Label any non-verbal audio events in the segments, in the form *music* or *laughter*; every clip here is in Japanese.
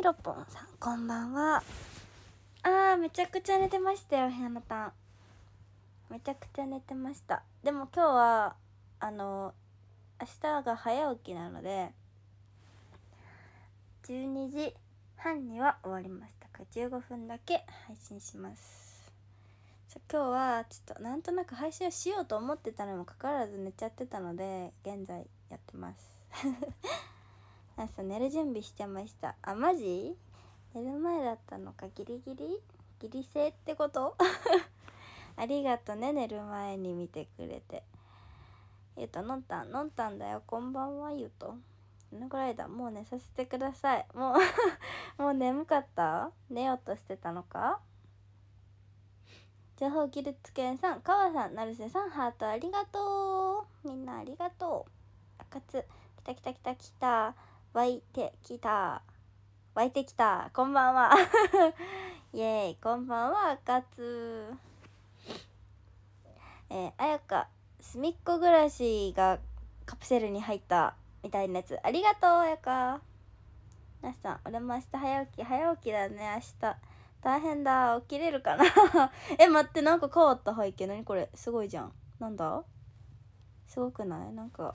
ひろぽんさん、こんばんは。あー、めちゃくちゃ寝てましたよ、ひなまたん。めちゃくちゃ寝てました。でも今日は、あの、明日が早起きなので、12時半には終わりましたか15分だけ配信します今日はちょっとなんとなく配信をしようと思ってたのにもかかわらず寝ちゃってたので現在やってます朝寝る準備してましたあマジ寝る前だったのかギリギリギリ性ってこと *laughs* ありがとね寝る前に見てくれてゆうとのんたんのんたんだよこんばんはゆうとどのぐらいだもう寝させてくださいもう *laughs* もう眠かった寝ようとしてたのか情報ル技術研さん、川さん、成瀬さん、ハートありがとう。みんなありがとう。あかつきたきたきたきた。湧いてきた湧いてきたこんばんは *laughs* イエーイこんばんはかつえー、あやかすみっこ暮らしがカプセルに入ったみたいなやつありがとうあやかなしさん俺も明日早起き早起きだね明日大変だ起きれるかな *laughs* え待ってなんか変わった背景何これすごいじゃんなんだすごくないなんか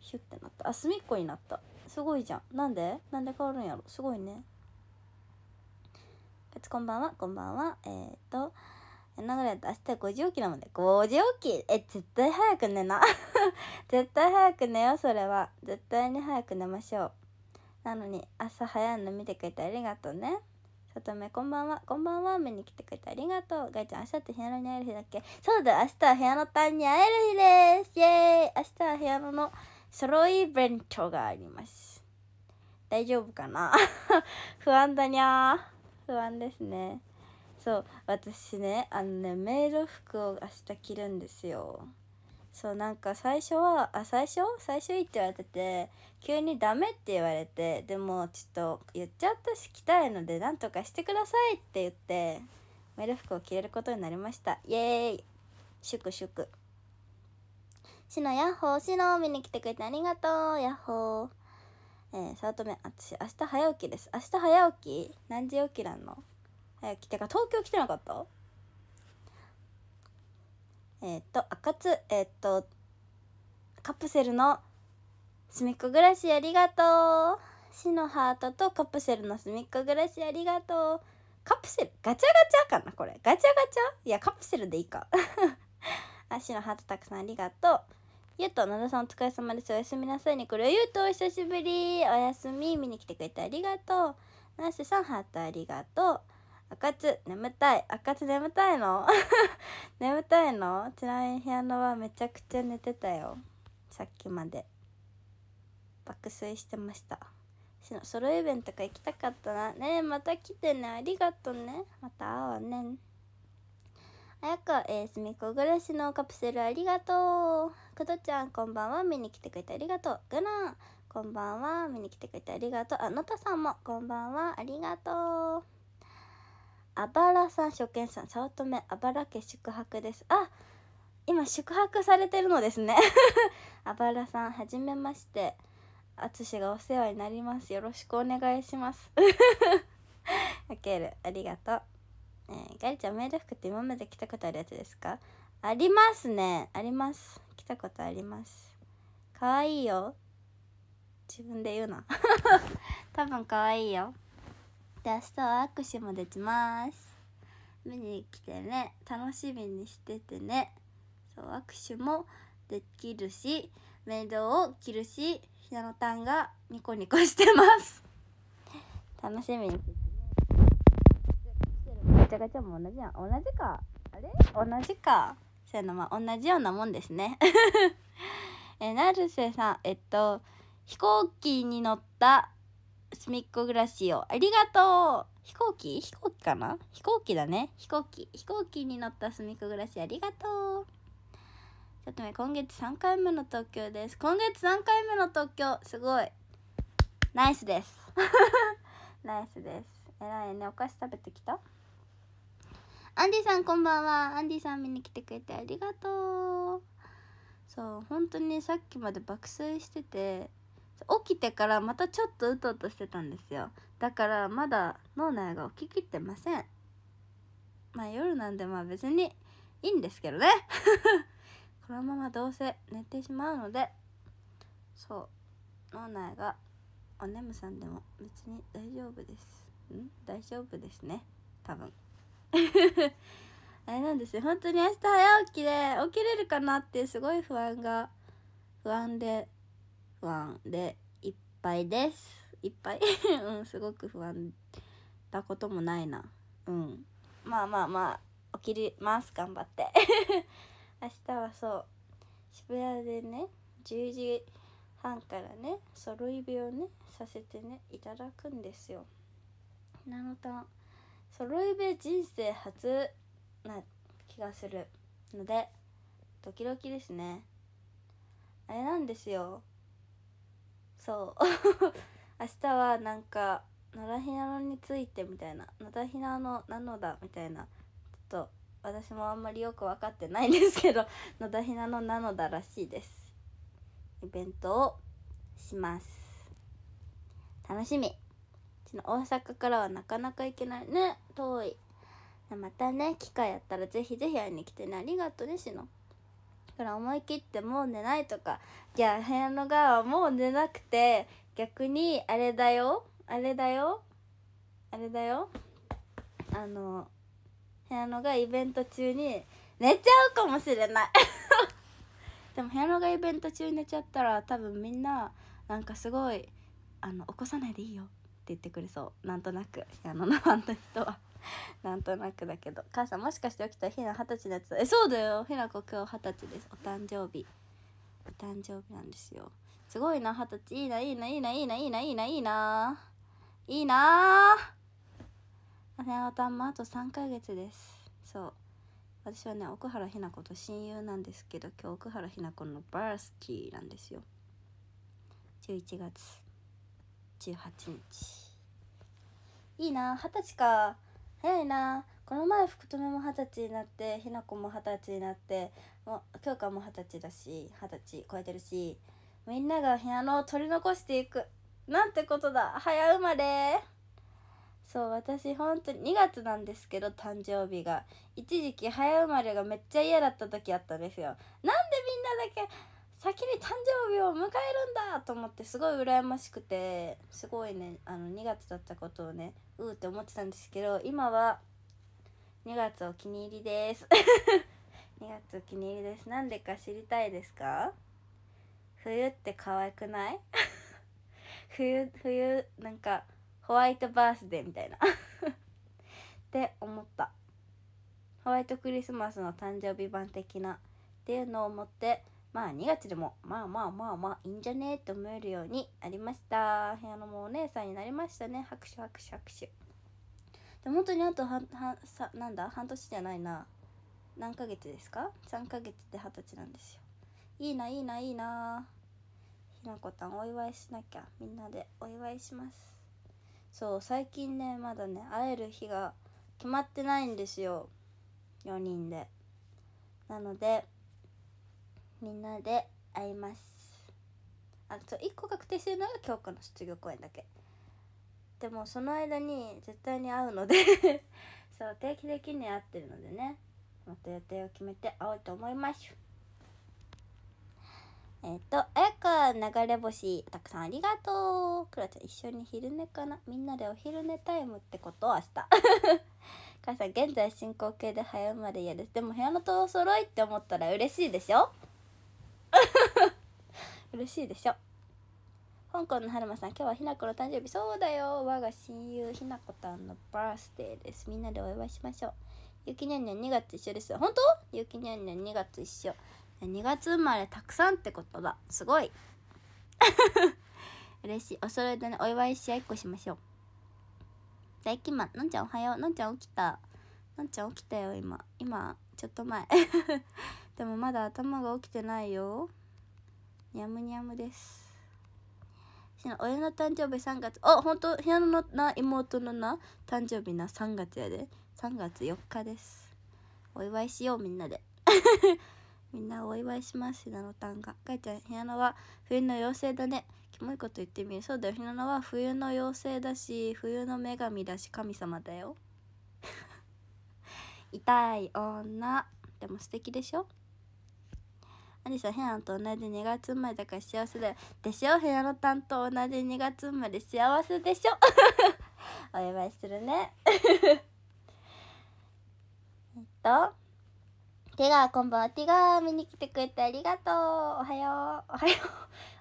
ヒュってなったあ隅っこになったすごいじゃんなんでなんで変わるんやろすごいねこんばんはこんばんはえっ、ー、と流れた明日5時起きなので5時起きえ絶対早く寝な *laughs* 絶対早く寝よそれは絶対に早く寝ましょうなのに朝早いの見てくれてありがとうねさとめこんばんはこんばんは見に来てくれてありがとうガイちゃん明日って部屋に会える日だっけそうだ明日は屋のたンに会える日ですイエーイ明日は部屋のソロイベントがあります。大丈夫かな *laughs* 不安だにゃー。不安ですね。そう、私ね、あのね、メール服を明日着るんですよ。そうなんか最初はあ最初最初いいって言われてて急にダメって言われてでもちょっと言っちゃったし着たいのでなんとかしてくださいって言ってメル服を着れることになりましたイエーイシュクシュクしのやっほー、しの見に来てくれてありがとう、やっほー。えー、早乙女、私、明日早起きです。明日早起き何時起きなの早起き。てか、東京来てなかったえっ、と、と、赤津、えっ、と、カプセルの隅っこ暮らしありがとう。しのハートとカプセルの隅っこ暮らしありがとう。カプセル、ガチャガチャかなこれ。ガチャガチャいや、カプセルでいいか。*laughs* あ、しのハートたくさんありがとう。ゆうと、ななさんお疲れ様です。おやすみなさいにれをゆうと、お久しぶり。おやすみ。見に来てくれてありがとう。なしさん、ハートありがとう。赤津、眠たい。赤津眠たいの *laughs* 眠たいのちなみに部屋のはめちゃくちゃ寝てたよ。さっきまで。爆睡してました。ソロイベントとか行きたかったな。ねまた来てね。ありがとうね。また会おうね。あやこ、えー、すみっこぐらしのカプセルありがとう。くどちゃん、こんばんは。見に来てくれてありがとう。ぐらん、こんばんは。見に来てくれてありがとう。あ、のたさんも、こんばんは。ありがとう。あばらさん、初見さん、早乙女、あばら家宿泊です。あ、今、宿泊されてるのですね。あばらさん、はじめまして。あつしがお世話になります。よろしくお願いします。*laughs* あける、ありがとう。えー、ガリちゃんメイド服って今まで着たことあるやつですかありますね。あります。着たことあります。かわいいよ。自分で言うな。*laughs* 多分かわいいよ。で、明日は握手もできます。見に来てね。楽しみにしててね。そう、握手もできるし、メイドを着るし、ひなのたんがニコニコしてます。楽しみにチャガチャも同じやん同じかあれ同じかそういうのまあ同じようなもんですね *laughs* え成瀬さんえっと飛行機に乗ったすみっこ暮らしをありがとう飛行機飛行機かな飛行機だね飛行機飛行機に乗ったすみっこ暮らしありがとうちょっとね今月3回目の東京です今月3回目の東京すごいナイスです *laughs* ナイスです偉いねお菓子食べてきたアンディさんこんばんはアンディさん見に来てくれてありがとうそう本当にさっきまで爆睡してて起きてからまたちょっとうとうとしてたんですよだからまだ脳内が起ききってませんまあ夜なんでまあ別にいいんですけどね *laughs* このままどうせ寝てしまうのでそう脳内がおねむさんでも別に大丈夫ですん大丈夫ですね多分。*laughs* あれなんですよ本当に明日早起きで起きれるかなってすごい不安が不安で不安でいっぱいですいっぱい *laughs* うんすごく不安だこともないなうんまあまあまあ起きれます頑張って *laughs* 明日はそう渋谷でね10時半からね揃い日をねさせてねいただくんですよなのたんソロイベ人生初な気がするのでドキドキですねあれなんですよそう *laughs* 明日はなんか野田ひなのについてみたいな野田ひなのなのだみたいなちょっと私もあんまりよく分かってないんですけど *laughs* 野田ひなのなのだらしいですイベントをします楽しみの大阪からはなかなか行けないね遠いまたね機会あったらぜひぜひ会いに来てねありがとうねしのだから思い切ってもう寝ないとかじゃあ部屋の側はもう寝なくて逆にあれだよあれだよあれだよあの部屋のがイベント中に寝ちゃうかもしれない *laughs* でも部屋のがイベント中に寝ちゃったら多分みんななんかすごいあの起こさないでいいよ言ってくれそうなんとなくあのファンの人はなんとなくだけど母さんもしかして起きたらひな二十歳のやつえそうだよひな子今日二十歳ですお誕生日お誕生日なんですよすごいな二十歳いいないいないいないいないいないいないいないいなあねおたんもあと3ヶ月ですそう私はね奥原ひな子と親友なんですけど今日奥原ひな子のバースキーなんですよ11月18日いいな二十歳か早いなこの前福留も二十歳になってひな子も二十歳になってもう京香も二十歳だし二十歳超えてるしみんなが部屋の取り残していくなんてことだ早生まれそう私ほんに2月なんですけど誕生日が一時期早生まれがめっちゃ嫌だった時あったんですよなんでみんなだけ先に誕生日を迎えるんだと思ってすごい羨ましくてすごいねあの2月だったことをねうーって思ってたんですけど今は2月お気に入りです2 *laughs* 月お気に入りですなんでか知りたいですか冬って可愛くない *laughs* 冬冬なんかホワイトバースデーみたいな *laughs* って思ったホワイトクリスマスの誕生日版的なっていうのを思ってまあ2月でもまあまあまあまあいいんじゃねえって思えるようになりました部屋のもうお姉さんになりましたね拍手拍手拍手で本当にあとははさなんだ半年じゃないな何ヶ月ですか3ヶ月で二十歳なんですよいいないいないいなひなこたんお祝いしなきゃみんなでお祝いしますそう最近ねまだね会える日が決まってないんですよ4人でなのでみんなで会いますあと1個確定してるのが京子の卒業公演だけでもその間に絶対に会うので *laughs* そう定期的に会ってるのでねまた予定を決めて会おうと思いますえっ、ー、と、あやか流れ星、たくさんありがとう。くらちゃん、一緒に昼寝かなみんなでお昼寝タイムってこと明日。*laughs* 母さん、現在進行形で早生まれやです。でも部屋の戸お揃いって思ったら嬉しいでしょ嬉しいでしょ香港の春馬さん今日はひなこの誕生日そうだよ我が親友ひなこたんのバースデーですみんなでお祝いしましょうゆきにゃんにゃん2月一緒です本当ゆきにゃんにゃん2月一緒2月生まれたくさんってことだすごい *laughs* 嬉しいお揃いでねお祝いし合いっこしましょう大規模のんちゃんおはようのんちゃん起きたのんちゃん起きたよ今今ちょっと前 *laughs* でもまだ頭が起きてないよにゃむにゃむです親の誕生日3月あ本当ひなのな妹のな誕生日な3月やで3月4日ですお祝いしようみんなで *laughs* みんなお祝いしますひなのたんがかいちゃんひなのは冬の妖精だねキモいこと言ってみるそうだよひなのは冬の妖精だし冬の女神だし神様だよ *laughs* 痛い女でも素敵でしょアリサヘアンと同じ2月生まれだから幸せだよでしょヘアの担当同じ2月生まれ幸せでしょ *laughs* お祝いするね *laughs* えっとティガーこんばんはティガー見に来てくれてありがとうおはようおはよ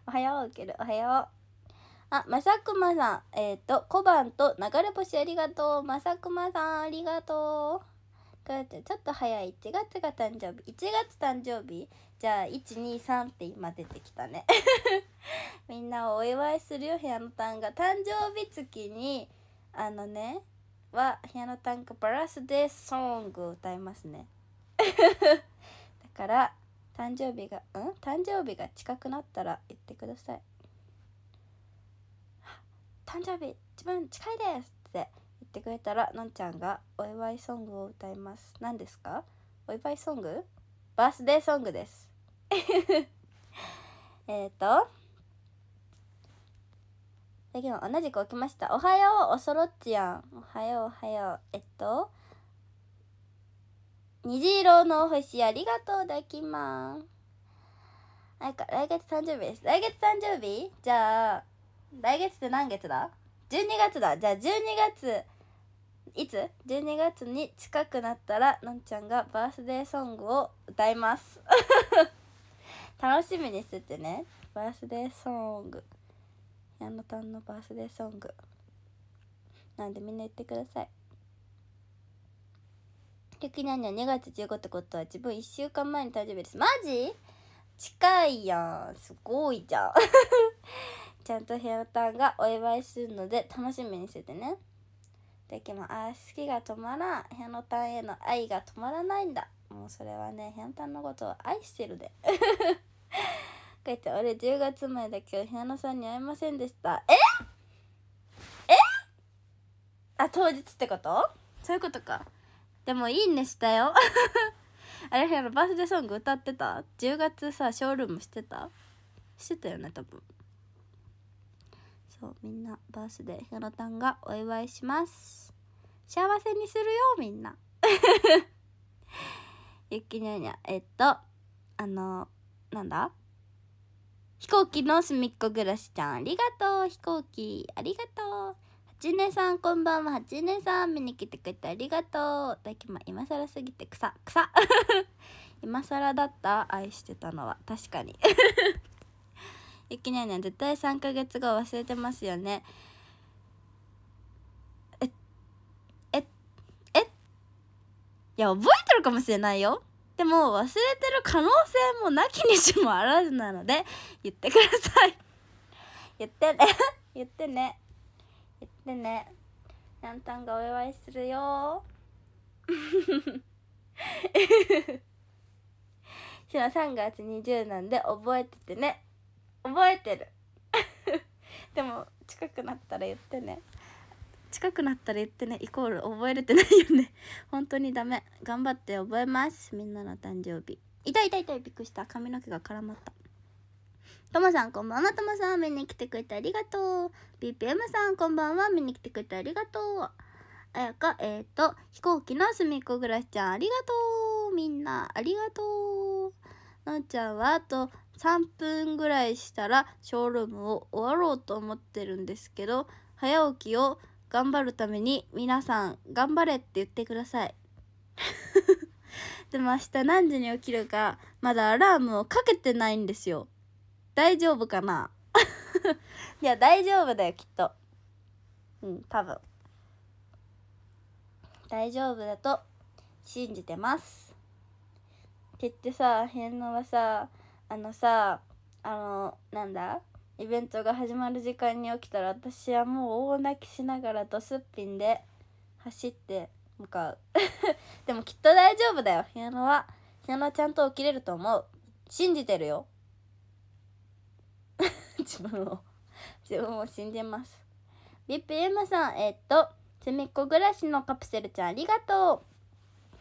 うおはよう受けるおはようあ、まさくまさん。えっ、ー、と、小判と流れ星ありがとう。まさくまさん、ありがとう。ってちょっと早い1月が誕生日1月誕生日じゃあ123って今出てきたね *laughs* みんなをお祝いするよ部屋のタンが誕生日月にあのねは部屋のタンがバラスデーソングを歌いますね *laughs* だから誕生日がうん誕生日が近くなったら言ってください誕生日一番近いですってってくれたらのんちゃんがお祝いソングを歌います何ですかお祝いソングバースデーソングです *laughs* えっと最近同じく起きましたおはようおそろっちやんおはようおはようえっと虹色の星ありがとうだきまなんか来月誕生日です来月誕生日じゃあ来月って何月だ12月だじゃあ12月いつ ?12 月に近くなったらのんちゃんがバースデーソングを歌います *laughs* 楽しみにしててねバースデーソング矢野たんのバースデーソングなんでみんな言ってくださいゆきにゃんにゃん2月15ってことは自分1週間前に誕生日ですマジ近いやんすごいじゃん *laughs* ちゃんとひアたんがお祝いするので楽しみにしててねできます好きが止まらん辺野タンへの愛が止まらないんだもうそれはね辺野タンのことを愛してるで *laughs* こうやって俺10月前だけど辺野さんに会いませんでしたええあ当日ってことそういうことかでもいいねしたよ *laughs* あれ辺野バースデーソング歌ってた10月さショールームしてたしてたよね多分そうみんなバースデーひょろたんがお祝いします幸せにするよみんなゆき *laughs* にゃにゃえっとあのなんだ飛行機のすみっこ暮らしちゃんありがとう飛行機ありがとうはちねさんこんばんははちねさん見に来てくれてありがとうだきま今更すぎて草草 *laughs* 今更だった愛してたのは確かにゆきねね絶対3ヶ月後忘れてますよねえええいや覚えてるかもしれないよでも忘れてる可能性もなきにしもあらずなので言ってください *laughs* 言ってね *laughs* 言ってね言ってねランタンがお祝いするよしの3月20なんで覚えててね覚えてる *laughs* でも近くなったら言ってね近くなったら言ってねイコール覚えれてないよね *laughs* 本当にダメ頑張って覚えますみんなの誕生日痛い痛い痛いびっくりした髪の毛が絡まったともさんこんばんはともさん見に来てくれてありがとう BPM さんこんばんは見に来てくれてありがとうあやかえっ、ー、と飛行機のすみっこぐらしちゃんありがとうみんなありがとうのんちゃんはあと3分ぐらいしたらショールームを終わろうと思ってるんですけど早起きを頑張るために皆さん頑張れって言ってください *laughs* でも明日何時に起きるかまだアラームをかけてないんですよ大丈夫かな *laughs* いや大丈夫だよきっとうん多分大丈夫だと信じてますって言ってさ変のはさあのさあのなんだイベントが始まる時間に起きたら私はもう大泣きしながらドスッピンで走って向かう *laughs* でもきっと大丈夫だよピアノはピアノはちゃんと起きれると思う信じてるよ *laughs* 自分を自分を信じます v i p m さんえー、っとすみっこ暮らしのカプセルちゃんありがとう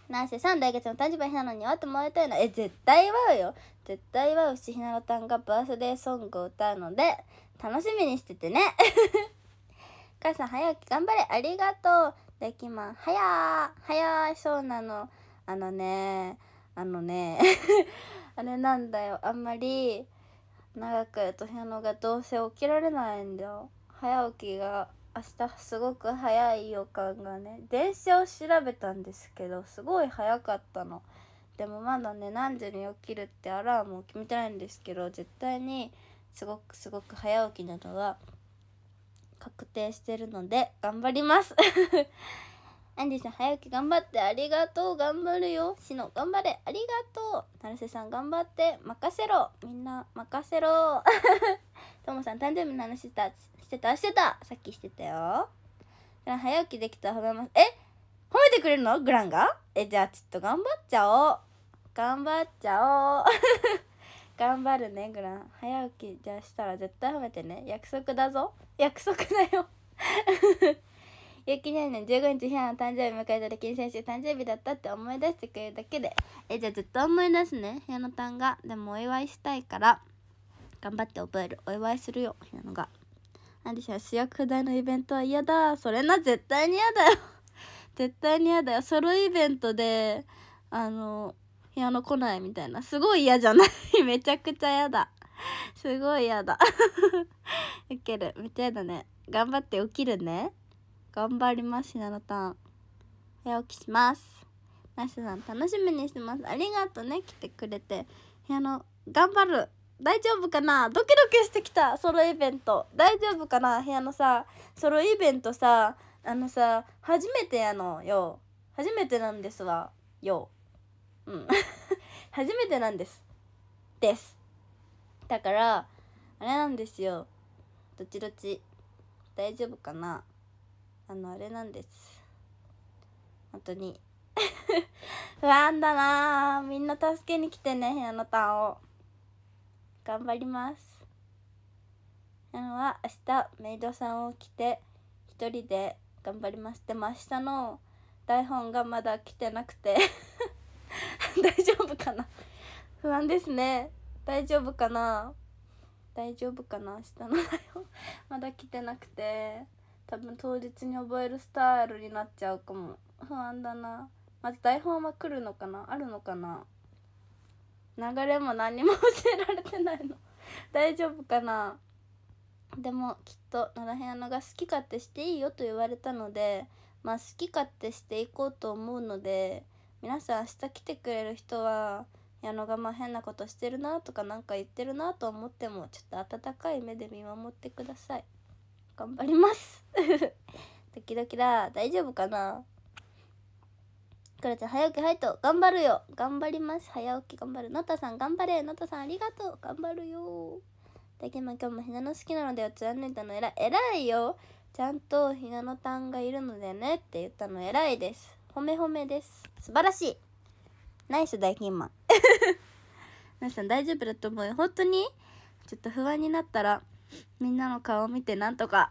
なせさ大来月の誕生日ひなのに会ってもらいたいの。え、絶対祝うよ。絶対祝うし、ひなのたんがバースデーソングを歌うので、楽しみにしててね。*laughs* 母さん、早起き頑張れ。ありがとう。できまん。早早ー。ー。そうなの。あのね、あのね、*laughs* あれなんだよ。あんまり、長くやとひなのがどうせ起きられないんだよ。早起きが。明日すごく早い予感がね電車を調べたんですけどすごい早かったのでもまだね何時に起きるってアラームを決めてないんですけど絶対にすごくすごく早起きなどが確定してるので頑張ります *laughs* アンディさん早起き頑張ってありがとう頑張るよしの頑張れありがとう成瀬さん頑張って任せろみんな任せろ *laughs* ともさん誕生日の話したしてたしてたさっきしてたよ早起きできた褒めますえ褒めてくれるのグランがえじゃあちょっと頑張っちゃおう頑張っちゃおう *laughs* 頑張るねグラン早起きじゃあしたら絶対褒めてね約束だぞ約束だよゆきねんねん15日ひゃんの誕生日迎えた時に先週誕生日だったって思い出してくれるだけでえじゃあずっと思い出すねひゃのたんがでもお祝いしたいから頑張って覚えるお祝いするよひなのがなんでしょう主役不在のイベントは嫌だそれな絶対に嫌だよ *laughs* 絶対に嫌だよソロイベントであのピアノ来ないみたいなすごい嫌じゃない *laughs* めちゃくちゃ嫌だすごい嫌だ *laughs* ウケるめっちゃ嫌だね頑張って起きるね頑張りますひなのたん早起きしますナイスさん楽しみにしてますありがとうね来てくれてピアノ頑張る大丈夫かなドキドキしてきたソロイベント大丈夫かな部屋のさソロイベントさあのさ初めてやのよ初めてなんですわようん *laughs* 初めてなんですですだからあれなんですよどっちどっち大丈夫かなあのあれなんです本当に *laughs* 不安だなみんな助けに来てね部屋のターンを。頑張りますなのは明日メイドさんを着て一人で頑張りますでも明日の台本がまだ来てなくて *laughs* 大丈夫かな不安ですね大丈夫かな大丈夫かな明日の台本まだ来てなくて多分当日に覚えるスタイルになっちゃうかも不安だなまず台本は来るのかなあるのかな流れも何も教えられてないの *laughs* 大丈夫かなでもきっと奈良平野が好き勝手していいよと言われたのでまあ好き勝手していこうと思うので皆さん明日来てくれる人は矢野がまあ変なことしてるなとか何か言ってるなと思ってもちょっと温かい目で見守ってください頑張ります *laughs* ドキドキだ大丈夫かなくらちゃん早起きはいと頑張るよ頑張ります早起き頑張るのたさん頑張れのたさんありがとう頑張るよだけま今日もひなの好きなのでよ貫いたの偉い偉いよちゃんとひなのたんがいるのでねって言ったの偉いです褒め褒めです素晴らしいナイス大金マン *laughs* ナイスさん大丈夫だと思うよ本当にちょっと不安になったらみんなの顔を見てなんとか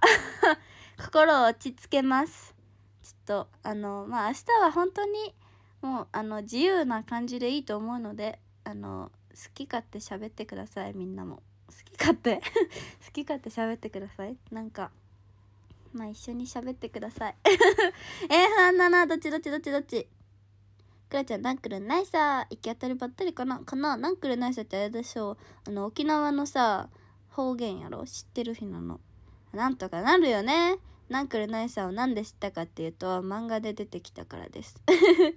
*laughs* 心を落ち着けますとあのまあ明日は本当にもうあの自由な感じでいいと思うのであの好き勝手喋ってくださいみんなも好き勝手 *laughs* 好き勝手喋ってくださいなんかまあ一緒に喋ってください *laughs* えー、不安だなどっちどっちどっちどっちクラちゃんナンクルナイサー行き当たりばったりかなかなナンクルナイサーってあれでしょうあの沖縄のさ方言やろ知ってる日なのなんとかなるよねナンクルナイさんをんで知ったかっていうと漫画で出てきたからです *laughs*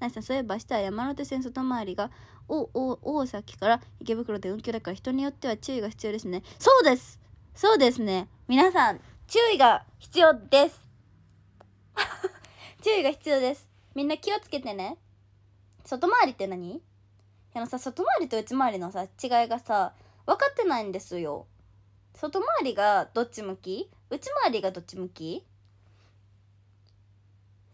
ナイさんそういえば明日は山手線外回りがおお大崎から池袋で運休だから人によっては注意が必要ですねそうですそうですね皆さん注意が必要です *laughs* 注意が必要ですみんな気をつけてね外回りって何でもさ外回りと内回りのさ違いがさ分かってないんですよ外回りがどっち向き内回りがどっち向き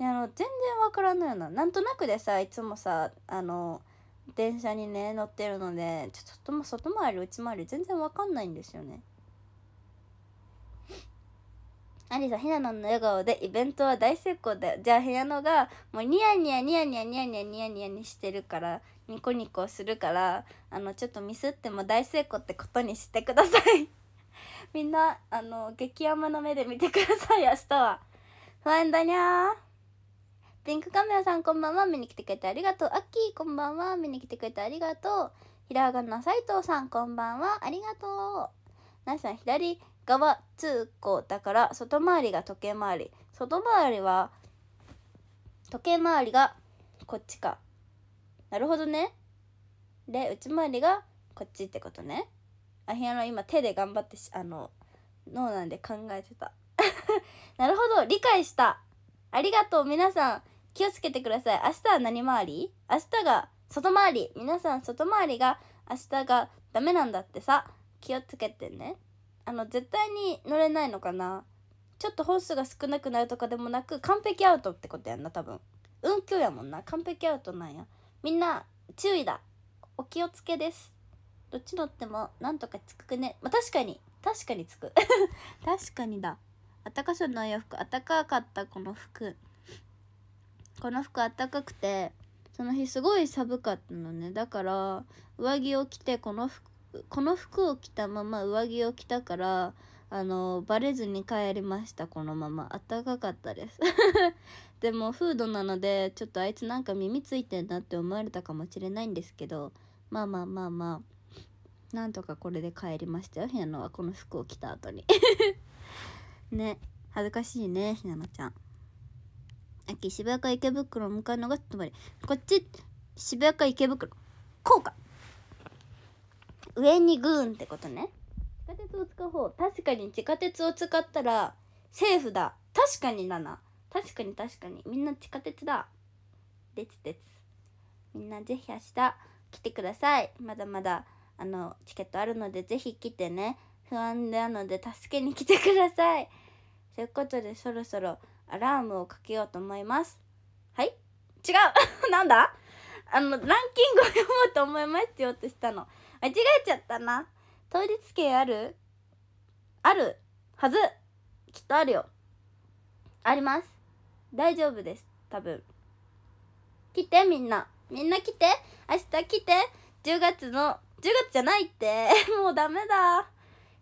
あの全然わからないななんとなくでさいつもさあの電車にね乗ってるのでちょっと外回り内回り全然わかんないんですよね。アリサひなのの笑顔でイベントは大成功だよじゃあ部屋のがもうニヤニヤニヤニヤニヤニヤニヤニヤにしてるからニコニコするからあのちょっとミスっても大成功ってことにしてくださいみんな、あの、激甘の目で見てください、*laughs* 明日は。不安だにゃー。ピンクカメラさんこんばんは。見に来てくれてありがとう。アッキーこんばんは。見に来てくれてありがとう。ひらがな斎藤さんこんばんは。ありがとう。なしさん左側通行だから外回りが時計回り。外回りは時計回りがこっちか。なるほどね。で、内回りがこっちってことね。あひやの今手で頑張ってあの脳なんで考えてた *laughs* なるほど理解したありがとう皆さん気をつけてください明日は何回り明日が外回り皆さん外回りが明日がダメなんだってさ気をつけてねあの絶対に乗れないのかなちょっと本数が少なくなるとかでもなく完璧アウトってことやんな多分運休やもんな完璧アウトなんやみんな注意だお気をつけですどっち乗ってもなんとかつくくね。まあ、確かに。確かにつく。*laughs* 確かにだ。あったかさうの洋服。あったかかった、この服。この服あったかくて、その日すごい寒かったのね。だから、上着を着て、この服、この服を着たまま上着を着たから、あの、バレずに帰りました、このまま。あったかかったです。*laughs* でも、フードなので、ちょっとあいつなんか耳ついてんなって思われたかもしれないんですけど、まあまあまあまあ。なんとかこれで帰りましたよひなのはこの服を着た後に *laughs* ね恥ずかしいねひなのちゃん秋渋谷か池袋向かうのがつまりこっち渋谷か池袋こうか上にグーンってことね地下鉄を使う方確かに地下鉄を使ったらセーフだ確かにだな確かに確かにみんな地下鉄だでつでつみんなぜひ明日来てくださいまだまだあのチケットあるのでぜひ来てね不安なので助けに来てくださいということでそろそろアラームをかけようと思いますはい違う *laughs* なんだあのランキングを読もうと思いますよとしたの間違えちゃったな当日券あるあるはずきっとあるよあります大丈夫です多分来てみんなみんな来て明日来て10月の10月じゃないって *laughs* もうダメだ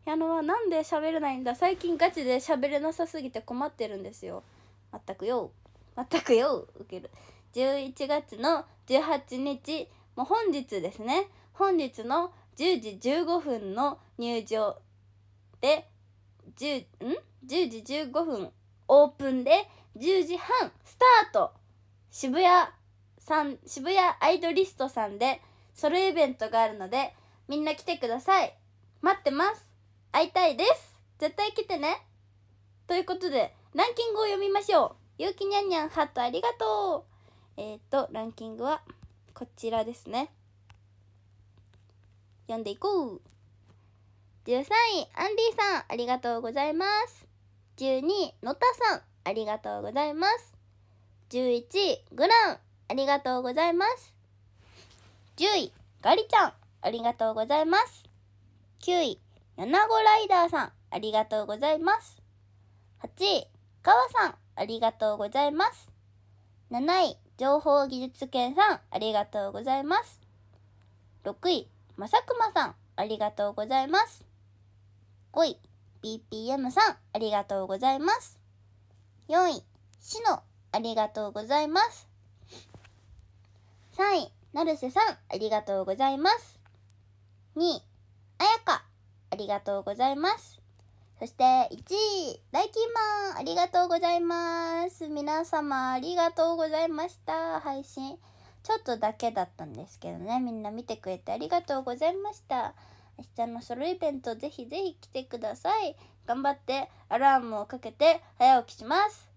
矢野はなんで喋れないんだ最近ガチで喋れなさすぎて困ってるんですよ全くよ全くよウケる11月の18日もう本日ですね本日の10時15分の入場で10ん10時15分オープンで10時半スタート渋谷さん渋谷アイドリストさんでソロイベントがあるのでみんな来てください待ってます会いたいです絶対来てねということでランキングを読みましょうゆうきにゃんにゃんハートありがとうえっ、ー、とランキングはこちらですね読んでいこう13位アンディさんありがとうございます12位のたさんありがとうございます11位グランありがとうございます10位、ガリちゃん、ありがとうございます。9位、ナゴライダーさん、ありがとうございます。8位、カワさん、ありがとうございます。7位、情報技術研さん、ありがとうございます。6位、まさくまさん、ありがとうございます。5位、BPM さん、ありがとうございます。4位、しの、ありがとうございます。3位、成瀬さん、ありがとうございます。2位、あやか、ありがとうございます。そして1位、大金マン、ありがとうございます。皆様、ありがとうございました。配信。ちょっとだけだったんですけどね、みんな見てくれてありがとうございました。明日のソロイベント、ぜひぜひ来てください。頑張って、アラームをかけて、早起きします。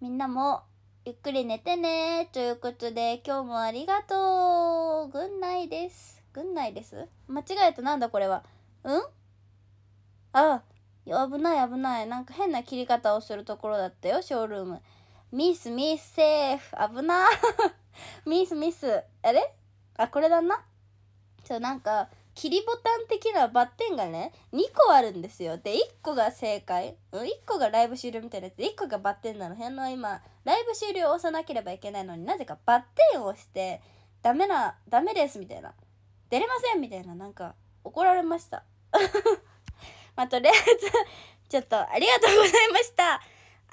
みんなもゆっくり寝てねということで、今日もありがとうぐんないです。ぐんないです間違えたなんだこれは。うんああ、危ない危ない。なんか変な切り方をするところだったよ、ショールーム。ミスミスセーフ危な *laughs* ミスミス。あれあ、これだな。そう、なんか、切りボタン的なバッテンがね2個あるんですよで1個が正解、ん、1個がライブ終了みたいなやつで1個がバッテンなの変の今ライブ終了を押さなければいけないのになぜかバッテンを押してダメなダメですみたいな出れませんみたいななんか怒られました *laughs* まあとりあえずちょっとありがとうございました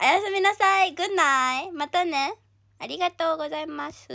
おやすみなさいグッナイまたねありがとうございます